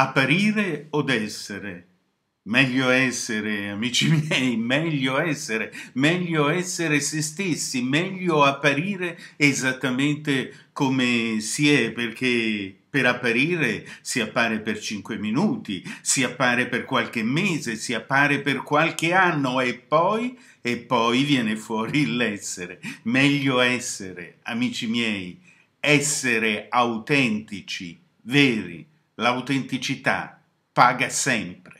Apparire od essere? Meglio essere, amici miei, meglio essere, meglio essere se stessi, meglio apparire esattamente come si è, perché per apparire si appare per cinque minuti, si appare per qualche mese, si appare per qualche anno e poi, e poi viene fuori l'essere. Meglio essere, amici miei, essere autentici, veri l'autenticità paga sempre.